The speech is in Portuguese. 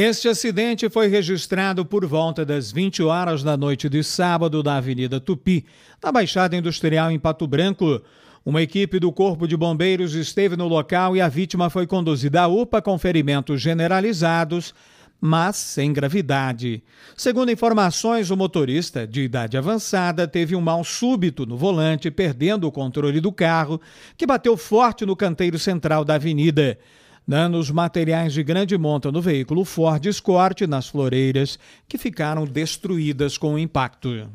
Este acidente foi registrado por volta das 20 horas da noite de sábado na Avenida Tupi, na Baixada Industrial em Pato Branco. Uma equipe do Corpo de Bombeiros esteve no local e a vítima foi conduzida à UPA com ferimentos generalizados, mas sem gravidade. Segundo informações, o motorista, de idade avançada, teve um mal súbito no volante, perdendo o controle do carro, que bateu forte no canteiro central da avenida né, nos materiais de grande monta no veículo Ford Escort nas floreiras que ficaram destruídas com o impacto.